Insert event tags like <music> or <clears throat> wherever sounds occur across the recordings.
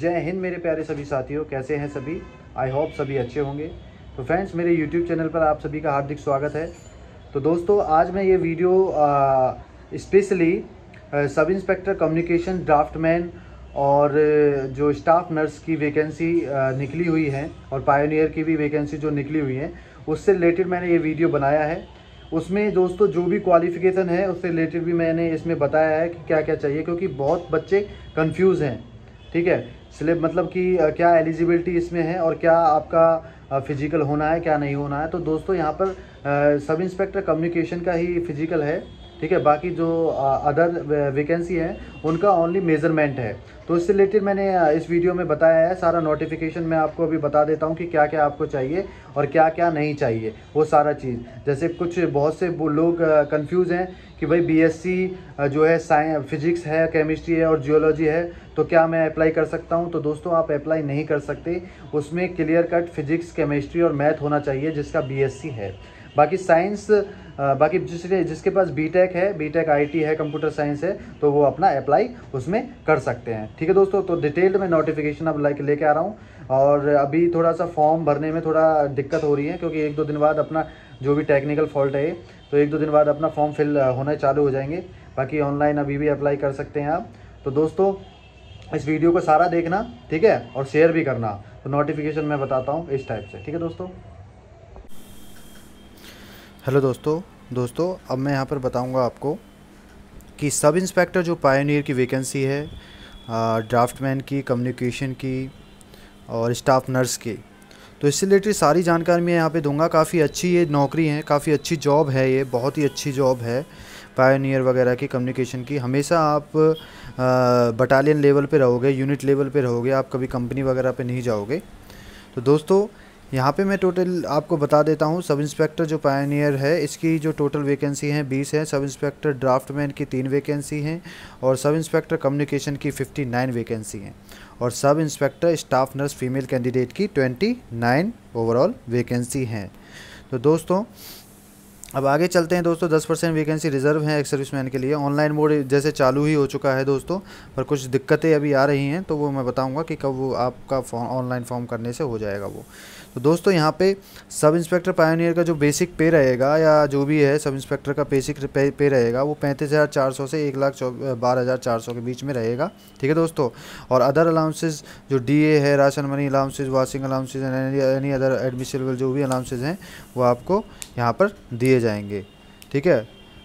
जय हिंद मेरे प्यारे सभी साथियों कैसे हैं सभी आई होप सभी अच्छे होंगे तो फ्रेंड्स मेरे यूट्यूब चैनल पर आप सभी का हार्दिक स्वागत है तो दोस्तों आज मैं ये video specially sub inspector communication draftman और जो स्टाफ नर्स की वैकेंसी निकली हुई है और पायोनियर की भी वैकेंसी जो निकली हुई है उससे रिलेटेड मैंने ये वीडियो बनाया है उसमें दोस्तों जो भी क्वालिफ़िकेशन है उससे रिलेटेड भी मैंने इसमें बताया है कि क्या क्या चाहिए क्योंकि बहुत बच्चे कन्फ्यूज़ हैं ठीक है स्लिप मतलब कि क्या एलिजिबिलिटी इसमें है और क्या आपका फिजिकल होना है क्या नहीं होना है तो दोस्तों यहाँ पर सब इंस्पेक्टर कम्युनिकेशन का ही फिजिकल है ठीक है बाकी जो अदर वैकेंसी है उनका ओनली मेज़रमेंट है तो इससे रिलेटेड मैंने इस वीडियो में बताया है सारा नोटिफिकेशन मैं आपको अभी बता देता हूँ कि क्या क्या आपको चाहिए और क्या क्या नहीं चाहिए वो सारा चीज़ जैसे कुछ बहुत से लोग कन्फ्यूज़ हैं कि भाई बीएससी जो है साइंस फिजिक्स है केमिस्ट्री है और जियोलॉजी है तो क्या मैं अप्लाई कर सकता हूँ तो दोस्तों आप अप्लाई नहीं कर सकते उसमें क्लियर कट फिजिक्स केमिस्ट्री और मैथ होना चाहिए जिसका बीएससी है बाकी साइंस बाकी जिसके जिसके पास बी टेक है बी टेक आई टी है कंप्यूटर साइंस है तो वो अपना अप्लाई उसमें कर सकते हैं ठीक है दोस्तों तो डिटेल्ड में नोटिफिकेशन अब लाइक लेके आ रहा हूँ और अभी थोड़ा सा फॉर्म भरने में थोड़ा दिक्कत हो रही है क्योंकि एक दो दिन बाद अपना जो भी टेक्निकल फॉल्ट है तो एक दो दिन बाद अपना फॉर्म फिल होना चालू हो जाएंगे बाकी ऑनलाइन अभी भी अप्लाई कर सकते हैं आप तो दोस्तों इस वीडियो को सारा देखना ठीक है और शेयर भी करना तो नोटिफिकेशन मैं बताता हूँ इस टाइप से ठीक है दोस्तों हेलो दोस्तों दोस्तों अब मैं यहाँ पर बताऊँगा आपको कि सब इंस्पेक्टर जो पायनियर की वैकेंसी है ड्राफ्टमैन की कम्युनिकेशन की और स्टाफ नर्स की तो इससे रिलेटेड सारी जानकारी मैं यहाँ पे दूंगा काफ़ी अच्छी ये नौकरी है काफ़ी अच्छी जॉब है ये बहुत ही अच्छी जॉब है पायनियर वगैरह की कम्युनिकेशन की हमेशा आप बटालियन लेवल पर रहोगे यूनिट लेवल पर रहोगे आप कभी कंपनी वगैरह पर नहीं जाओगे तो दोस्तों यहाँ पे मैं टोटल आपको बता देता हूँ सब इंस्पेक्टर जो पायनियर है इसकी जो टोटल वैकेंसी हैं बीस है सब इंस्पेक्टर ड्राफ्टमैन की तीन वैकेंसी हैं और सब इंस्पेक्टर कम्युनिकेशन की फिफ्टी नाइन वैकेंसी हैं और sub inspector staff nurse female candidate की ट्वेंटी नाइन ओवरऑल वैकेंसी हैं तो दोस्तों अब आगे चलते हैं दोस्तों दस परसेंट वैकेंसी रिजर्व है एक मैन के लिए ऑनलाइन मोड जैसे चालू ही हो चुका है दोस्तों पर कुछ दिक्कतें अभी आ रही हैं तो वो मैं बताऊंगा कि कब वो आपका फॉर्म ऑनलाइन फॉर्म करने से हो जाएगा वो तो दोस्तों यहाँ पे सब इंस्पेक्टर पायोनियर का जो बेसिक पे रहेगा या जो भी है सब इंस्पेक्टर का बेसिक पे, रहेगा वो पैंतीस हज़ार चार सौ से एक लाख बारह हज़ार चार सौ के बीच में रहेगा ठीक है दोस्तों और अदर अलाउंसेज जो डी ए है ration money allowances washing allowances any other admissible जो भी अलाउंसेज हैं वो आपको यहाँ पर दिए जाएंगे ठीक है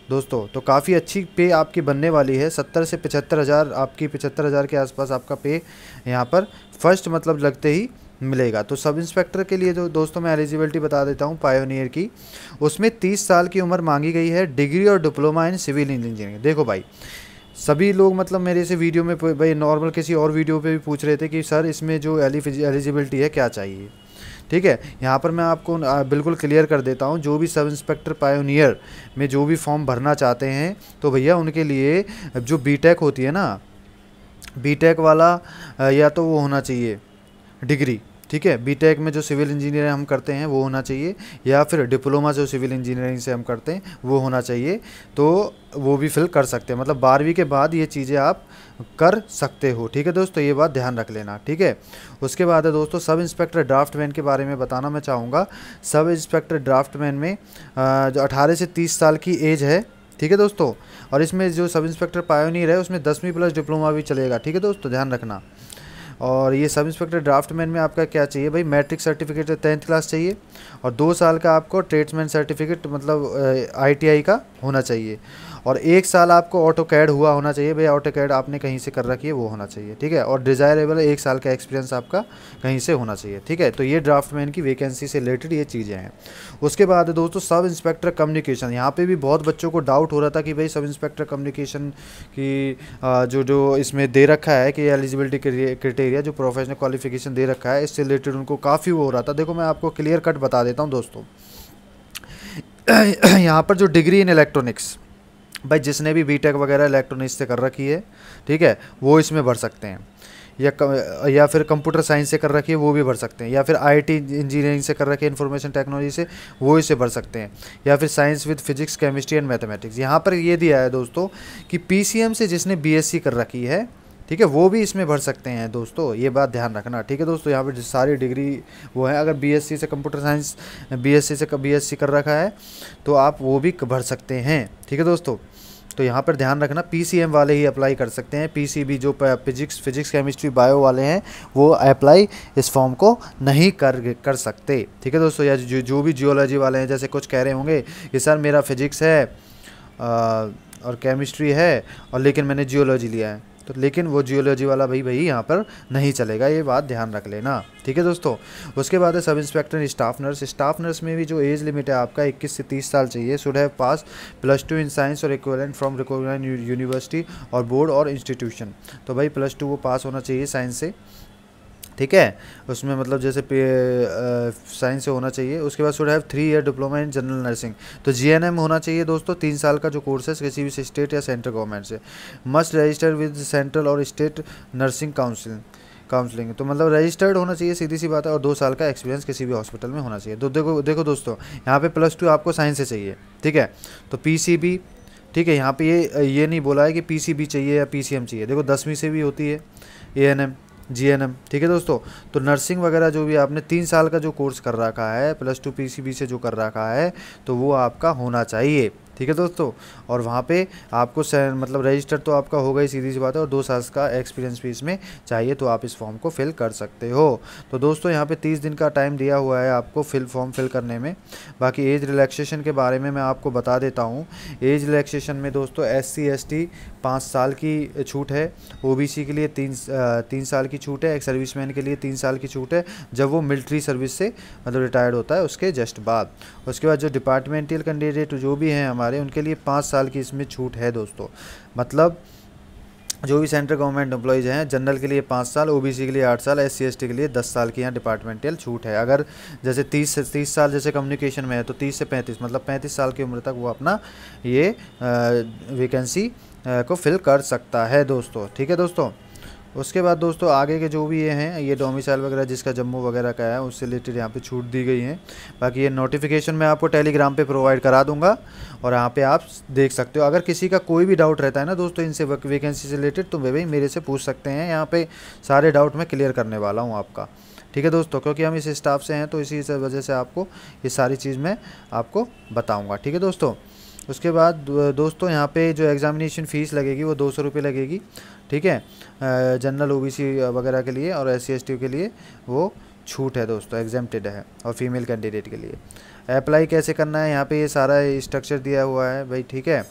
दोस्तों तो काफ़ी अच्छी पे आपकी बनने वाली है सत्तर से पचहत्तर हज़ार आपकी पचहत्तर हज़ार के आसपास आपका पे यहाँ पर फर्स्ट मतलब लगते ही मिलेगा तो सब इंस्पेक्टर के लिए जो दोस्तों मैं एलिजिबिलिटी बता देता हूँ पायोनियर की उसमें तीस साल की उम्र मांगी गई है डिग्री और डिप्लोमा इन सिविल इंजीनियरिंग देखो भाई सभी लोग मतलब मेरे से वीडियो में भाई नॉर्मल किसी और वीडियो पे भी पूछ रहे थे कि सर इसमें जो एलिजिबिलिटी है क्या चाहिए ठीक है यहाँ पर मैं आपको बिल्कुल क्लियर कर देता हूँ जो भी सब इंस्पेक्टर पायोनियर में जो भी फॉर्म भरना चाहते हैं तो भैया उनके लिए जो बीटेक होती है ना बीटेक वाला या तो वो होना चाहिए डिग्री ठीक है बीटेक में जो सिविल इंजीनियरिंग हम करते हैं वो होना चाहिए या फिर डिप्लोमा जो सिविल इंजीनियरिंग से हम करते हैं वो होना चाहिए तो वो भी फिल कर सकते हैं मतलब बारहवीं के बाद ये चीज़ें आप कर सकते हो ठीक है दोस्तों ये बात ध्यान रख लेना ठीक है उसके बाद है दोस्तों सब इंस्पेक्टर ड्राफ्टमैन के बारे में बताना मैं चाहूँगा सब इंस्पेक्टर ड्राफ्टमैन में जो अठारह से तीस साल की एज है ठीक है दोस्तों और इसमें जो सब इंस्पेक्टर पायोनियर है उसमें दसवीं प्लस डिप्लोमा भी चलेगा ठीक है दोस्तों ध्यान रखना और ये सब इंस्पेक्टर ड्राफ्टमैन में आपका क्या चाहिए भाई मैट्रिक सर्टिफिकेट टेंथ क्लास चाहिए और दो साल का आपको ट्रेड्समैन सर्टिफिकेट मतलब आई का होना चाहिए और एक साल आपको ऑटो कैड हुआ होना चाहिए भैया ऑटो कैड आपने कहीं से कर रखी है वो होना चाहिए ठीक है और डिज़ायरेबल एक साल का एक्सपीरियंस आपका कहीं से होना चाहिए ठीक है तो ये ड्राफ्ट मैन की वैकेंसी से रिलेटेड ये चीज़ें हैं उसके बाद दोस्तों सब इंस्पेक्टर कम्युनिकेशन यहाँ पर भी बहुत बच्चों को डाउट हो रहा था कि भाई सब इंस्पेक्टर कम्युनिकेशन की जो जो इसमें दे रखा है कि एलिजिबिलिटी क्रिटेरिया जो प्रोफेशनल क्वालिफिकेशन दे रखा है इससे रिलेटेड उनको काफ़ी वो हो रहा था देखो मैं आपको क्लियर कट बता देता हूँ दोस्तों <clears throat> यहाँ पर जो डिग्री इन इलेक्ट्रॉनिक्स भाई जिसने भी बीटेक वगैरह इलेक्ट्रॉनिक्स से कर रखी है ठीक है वो इसमें भर सकते हैं या या फिर कंप्यूटर साइंस से कर रखी है वो भी भर सकते हैं या फिर आईटी इंजीनियरिंग से कर रखी है इन्फॉर्मेशन टेक्नोलॉजी से वो इसे भर सकते हैं या फिर science with physics chemistry and mathematics यहाँ पर ये दिया है दोस्तों कि पीसीएम से जिसने बीएससी कर रखी है ठीक है वो भी इसमें भर सकते हैं दोस्तों ये बात ध्यान रखना ठीक है दोस्तों यहाँ पर सारी डिग्री वो है अगर बीएससी से कंप्यूटर साइंस बीएससी से बीएससी कर रखा है तो आप वो भी भर सकते हैं ठीक है दोस्तों तो यहाँ पर ध्यान रखना पीसीएम वाले ही अप्लाई कर सकते हैं पीसीबी जो फिजिक्स फिजिक्स केमिस्ट्री बायो वाले हैं वो अप्लाई इस फॉर्म को नहीं कर कर सकते ठीक है दोस्तों या जो जो भी जियोलॉजी वाले हैं जैसे कुछ कह रहे होंगे कि सर मेरा फिजिक्स है आ, और केमिस्ट्री है और लेकिन मैंने जियोलॉजी लिया है तो लेकिन वो जियोलॉजी वाला भाई भाई यहाँ पर नहीं चलेगा ये बात ध्यान रख लेना ठीक है दोस्तों उसके बाद है sub inspector staff nurse staff nurse में भी जो एज लिमिट है आपका इक्कीस से तीस साल चाहिए should have pass plus two in science और इक्वलेंट फ्रॉम रिकॉग्नाइज यूनिवर्सिटी और बोर्ड और इंस्टीट्यूशन तो भाई प्लस टू वो पास होना चाहिए साइंस से ठीक है उसमें मतलब जैसे साइंस से होना चाहिए उसके बाद should have three year diploma in general nursing तो जी होना चाहिए दोस्तों तीन साल का जो कोर्स है किसी भी स्टेट या सेंट्रल गवर्नमेंट से मस्ट रजिस्टर विद सेंट्रल और स्टेट नर्सिंग काउंसिल काउंसलिंग तो मतलब रजिस्टर्ड होना चाहिए सीधी सी बात है और दो साल का एक्सपीरियंस किसी भी हॉस्पिटल में होना चाहिए तो देखो देखो दोस्तों यहाँ पे प्लस टू आपको साइंस से चाहिए ठीक है तो पीसीबी ठीक है यहाँ पे ये ये नहीं बोला है कि पीसीबी चाहिए या पीसीएम चाहिए देखो दसवीं से भी होती है ए एन एम जीएनएम ठीक है दोस्तों तो नर्सिंग वगैरह जो भी आपने तीन साल का जो कोर्स कर रखा है प्लस टू पीसीबी से जो कर रखा है तो वो आपका होना चाहिए ठीक है दोस्तों और वहाँ पे आपको मतलब रजिस्टर तो आपका होगा ही सीधी सी बात है और दो साल का एक्सपीरियंस भी इसमें चाहिए तो आप इस फॉर्म को फिल कर सकते हो तो दोस्तों यहाँ पे तीस दिन का टाइम दिया हुआ है आपको फिल फॉर्म फिल करने में बाकी एज रिलैक्सेशन के बारे में मैं आपको बता देता हूँ एज रिलैक्सेशन में दोस्तों एस सी पाँच साल की छूट है ओबीसी के लिए तीन तीन साल की छूट है एक सर्विसमैन के लिए तीन साल की छूट है जब वो मिलिट्री सर्विस से मतलब रिटायर्ड होता है उसके जस्ट बाद उसके बाद जो डिपार्टमेंटल कैंडिडेट जो भी हैं हमारे उनके लिए पाँच साल की इसमें छूट है दोस्तों मतलब जो भी सेंट्रल गवर्नमेंट एम्प्लॉयज़ हैं जनरल के लिए पाँच साल ओबीसी के लिए आठ साल एस सी के लिए दस साल की यहाँ डिपार्टमेंटल छूट है अगर जैसे तीस से तीस साल जैसे कम्युनिकेशन में है तो तीस से पैंतीस मतलब पैंतीस साल की उम्र तक वो अपना ये वैकेंसी को फिल कर सकता है दोस्तों ठीक है दोस्तों उसके बाद दोस्तों आगे के जो भी ये हैं ये डोमिसाइल वगैरह जिसका जम्मू वगैरह का है उससे रिलेटेड यहाँ पे छूट दी गई है बाकी ये नोटिफिकेशन मैं आपको टेलीग्राम पे प्रोवाइड करा दूंगा और यहाँ पे आप देख सकते हो अगर किसी का कोई भी डाउट रहता है ना दोस्तों इनसे वैकेंसी से रिलेटेड तो वे भाई मेरे से पूछ सकते हैं यहाँ पर सारे डाउट मैं क्लियर करने वाला हूँ आपका ठीक है दोस्तों क्योंकि हम इस स्टाफ से हैं तो इसी वजह से आपको ये सारी चीज़ मैं आपको बताऊँगा ठीक है दोस्तों उसके बाद दोस्तों यहाँ पे जो एग्ज़ामिनेशन फ़ीस लगेगी वो दो सौ रुपये लगेगी ठीक है जनरल ओबीसी वगैरह के लिए और एस सी के लिए वो छूट है दोस्तों एग्जामटेड है और फीमेल कैंडिडेट के लिए अप्लाई कैसे करना है यहाँ पे ये सारा स्ट्रक्चर दिया हुआ है भाई ठीक है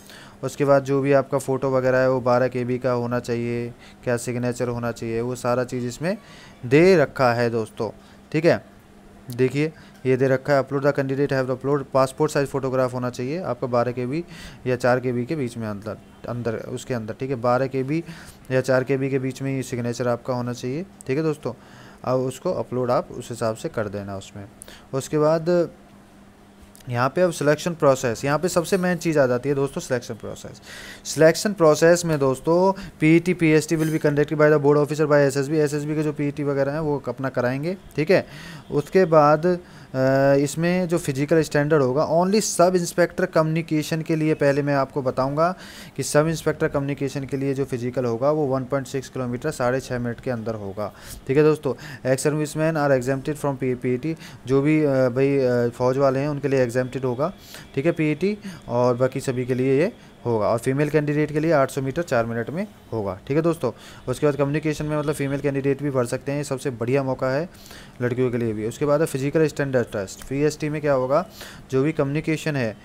उसके बाद जो भी आपका फ़ोटो वगैरह है वो बारह के का होना चाहिए क्या सिग्नेचर होना चाहिए वो सारा चीज़ इसमें दे रखा है दोस्तों ठीक है देखिए ये दे रखा है upload the candidate have upload passport size photograph होना चाहिए आपका बारह के बी या चार के बी के बीच में अंदर अंदर उसके अंदर ठीक है बारह के बी या चार के बी के बीच में ये सिग्नेचर आपका होना चाहिए ठीक है दोस्तों अब उसको अपलोड आप उस हिसाब से कर देना उसमें उसके बाद यहाँ पे अब सिलेक्शन प्रोसेस यहाँ पे सबसे मेन चीज़ आ जाती है दोस्तों सिलेक्शन प्रोसेस सिलेक्शन प्रोसेस में दोस्तों PET PST will be conducted by the board officer by SSB SSB के जो पीईटी e वगैरह हैं वो अपना कराएंगे ठीक है उसके बाद इसमें जो फिज़िकल स्टैंडर्ड होगा ओनली सब इंस्पेक्टर कम्युनिकेशन के लिए पहले मैं आपको बताऊंगा कि सब इंस्पेक्टर कम्युनिकेशन के लिए जो फिज़िकल होगा वो 1.6 किलोमीटर साढ़े छः मिनट के अंदर होगा ठीक है दोस्तों ex service man are exempted from P P जो भी भाई फौज वाले हैं उनके लिए एग्जामटेड होगा ठीक है पी e और बाकी सभी के लिए ये होगा और फीमेल कैंडिडेट के लिए 800 मीटर चार मिनट में होगा ठीक है दोस्तों उसके बाद कम्युनिकेशन में मतलब फीमेल कैंडिडेट भी भर सकते हैं ये सबसे बढ़िया मौका है लड़कियों के लिए भी उसके बाद है फिजिकल स्टैंडर्ड टेस्ट फी में क्या होगा जो भी कम्युनिकेशन है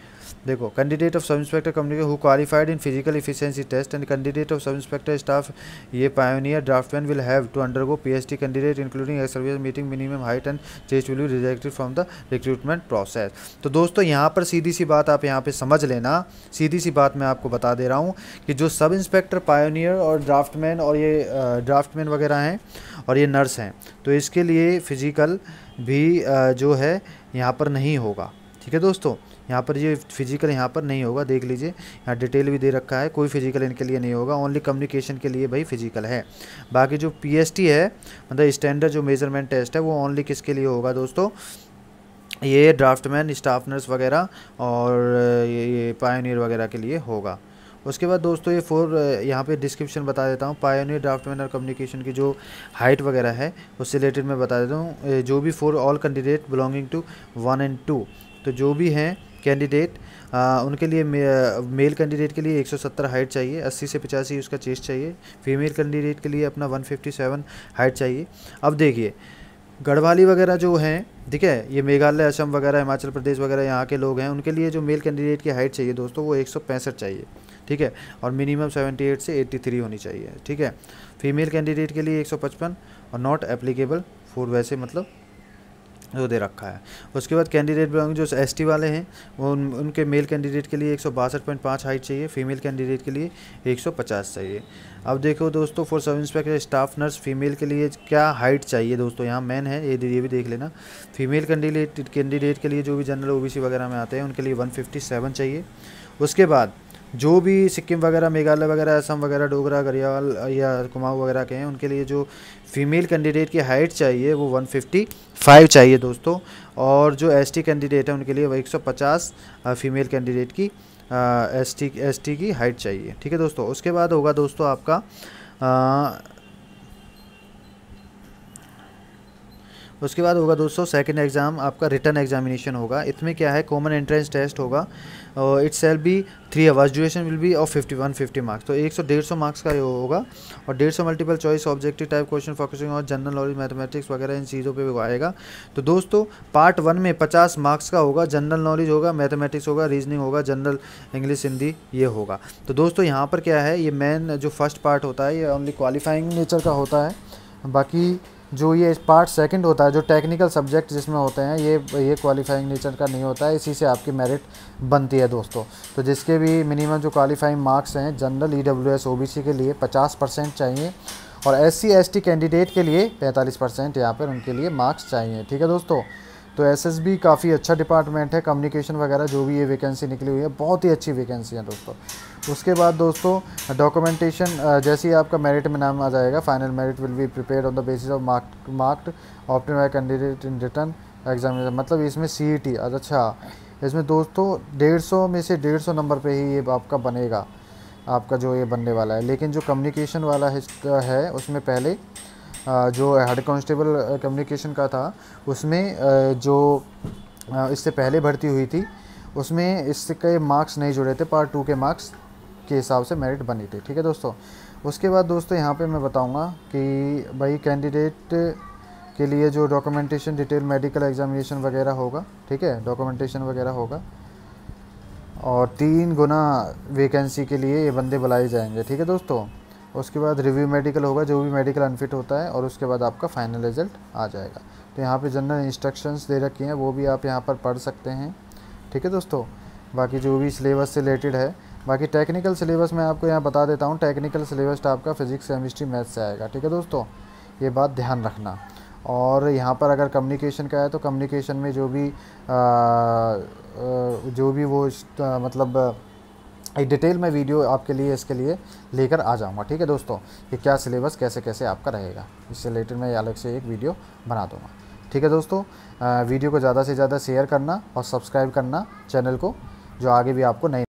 देखो candidate of sub inspector communication who qualified in physical efficiency test and candidate of sub inspector staff ये pioneer draftsman will have to undergo PhD candidate including ex service meeting minimum height and chest will be rejected from the recruitment process तो दोस्तों यहाँ पर सीधी सी बात आप यहाँ पर समझ लेना सीधी सी बात मैं आपको बता दे रहा हूँ कि जो सब इंस्पेक्टर पायोनियर और ड्राफ्टमैन और ये ड्राफ्टमैन वगैरह हैं और ये नर्स हैं तो इसके लिए फिजिकल भी जो है यहाँ पर नहीं होगा ठीक है दोस्तों यहाँ पर ये फिजिकल यहाँ पर नहीं होगा देख लीजिए यहाँ डिटेल भी दे रखा है कोई फिजिकल इनके लिए नहीं होगा ओनली कम्युनिकेशन के लिए भाई फिजिकल है बाकी जो पी है मतलब स्टैंडर्ड जो मेजरमेंट टेस्ट है वो ओनली किसके लिए होगा दोस्तों ये ड्राफ्टमैन स्टाफ नर्स वगैरह और ये पायोनियर वगैरह के लिए होगा उसके बाद दोस्तों ये फोर यहाँ पे डिस्क्रिप्शन बता देता हूँ पायोनियर ड्राफ्टमैन और कम्युनिकेशन की जो हाइट वगैरह है उससे रिलेटेड मैं बता देता हूँ जो भी for all candidate belonging to one and two तो जो भी हैं कैंडिडेट uh, उनके लिए मेल कैंडिडेट uh, के लिए 170 हाइट चाहिए 80 से पचासी उसका चेस्ट चाहिए फीमेल कैंडिडेट के लिए अपना 157 हाइट चाहिए अब देखिए गढ़वाली वगैरह जो हैं ठीक है ये मेघालय असम वगैरह हिमाचल प्रदेश वगैरह यहाँ के लोग हैं उनके लिए जो मेल कैंडिडेट की हाइट चाहिए दोस्तों वो एक चाहिए ठीक है और मिनिमम 78 से 83 होनी चाहिए ठीक है फीमेल कैंडिडेट के लिए 155 और नॉट एप्लीकेबल फोर वैसे मतलब वो दे रखा है उसके बाद कैंडिडेट बिलोंग जो एस वाले हैं उन उनके मेल कैंडिडेट के लिए एक हाइट चाहिए फीमेल कैंडिडेट के लिए 150 चाहिए अब देखो दोस्तों फॉर सब इंस्पेक्टर स्टाफ नर्स फीमेल के लिए क्या हाइट चाहिए दोस्तों यहाँ मैन है ये ये भी देख लेना फीमेल कैंडिडेट कैंडिडेट के लिए जो भी जनरल ओबीसी वगैरह में आते हैं उनके लिए 157 चाहिए उसके बाद जो भी सिक्किम वगैरह मेघालय वगैरह असम वगैरह डोगरा गरियाल या कुमाऊँ वगैरह के हैं उनके लिए जो फीमेल कैंडिडेट की हाइट चाहिए वो 155 चाहिए दोस्तों और जो एसटी कैंडिडेट है उनके लिए वह 150 फीमेल कैंडिडेट की एसटी एसटी की हाइट चाहिए ठीक है दोस्तों उसके बाद होगा दोस्तों आपका उसके बाद होगा दोस्तों सेकेंड एग्ज़ाम आपका रिटर्न एग्जामिनेशन होगा इसमें क्या है कॉमन एंट्रेंस टेस्ट होगा और it's shall be three hours duration will be of fifty one fifty marks तो एक सौ डेढ़ सौ मार्क्स का ये होगा और डेढ़ सौ multiple choice objective type question focusing और जनरल नॉलेज मैथमेटिक्स वगैरह इन चीज़ों पर आएगा तो दोस्तों पार्ट वन में पचास मार्क्स का होगा जनरल नॉलेज होगा मैथमेटिक्स होगा रीजनिंग होगा जनरल इंग्लिश हिंदी ये होगा तो दोस्तों यहाँ पर क्या है ये मेन जो फर्स्ट पार्ट होता है ये ओनली क्वालिफाइंग नेचर का होता है बाकी जो ये पार्ट सेकंड होता है जो टेक्निकल सब्जेक्ट जिसमें होते हैं ये ये क्वालिफाइंग नेचर का नहीं होता है इसी से आपकी मेरिट बनती है दोस्तों तो जिसके भी मिनिमम जो क्वालिफाइंग मार्क्स हैं general E W S O B C के लिए पचास परसेंट चाहिए और S C S T candidate के लिए पैंतालीस परसेंट यहाँ पर उनके लिए मार्क्स चाहिए ठीक है दोस्तों तो एसएसबी काफ़ी अच्छा डिपार्टमेंट है कम्युनिकेशन वगैरह जो भी ये वैकेंसी निकली हुई है बहुत ही अच्छी वैकेंसी है दोस्तों उसके बाद दोस्तों डॉक्यूमेंटेशन जैसे ही आपका मेरिट में नाम आ जाएगा final merit will be prepare on the basis of mark marked obtained candidate in written examination मतलब इसमें सी ई e अच्छा इसमें दोस्तों डेढ़ सौ में से डेढ़ सौ नंबर पर ही ये आपका बनेगा आपका जो ये बनने वाला है लेकिन जो कम्युनिकेशन वाला है उसमें पहले जो हेड कांस्टेबल कम्युनिकेशन का था उसमें जो इससे पहले भर्ती हुई थी उसमें इसके मार्क्स नहीं जुड़े थे पार्ट टू के मार्क्स के हिसाब से मेरिट बनी थी ठीक है दोस्तों उसके बाद दोस्तों यहाँ पे मैं बताऊँगा कि भाई कैंडिडेट के लिए जो डॉक्यूमेंटेशन डिटेल मेडिकल एग्जामिनेशन वगैरह होगा ठीक है डॉक्यूमेंटेशन वगैरह होगा और तीन गुना वैकेंसी के लिए ये बंदे बुलाए जाएंगे ठीक है दोस्तों उसके बाद रिव्यू मेडिकल होगा जो भी मेडिकल अनफिट होता है और उसके बाद आपका फाइनल रिजल्ट आ जाएगा तो यहाँ पे जनरल इंस्ट्रक्शंस दे रखी हैं वो भी आप यहाँ पर पढ़ सकते हैं ठीक है दोस्तों बाकी जो भी सिलेबस से रिलेटेड है बाकी टेक्निकल सिलेबस मैं आपको यहाँ बता देता हूँ टेक्निकल सिलेबस तो आपका फिजिक्स केमिस्ट्री मैथ्स से आएगा ठीक है दोस्तों ये बात ध्यान रखना और यहाँ पर अगर कम्युनिकेशन का है तो कम्युनिकेशन में जो भी आ, जो भी वो मतलब एक डिटेल में वीडियो आपके लिए इसके लिए लेकर आ जाऊँगा ठीक है दोस्तों कि क्या सिलेबस कैसे कैसे आपका रहेगा इससे रिलेटेड मैं अलग से एक वीडियो बना दूँगा ठीक है दोस्तों वीडियो को ज़्यादा से ज़्यादा शेयर करना और सब्सक्राइब करना चैनल को जो आगे भी आपको नई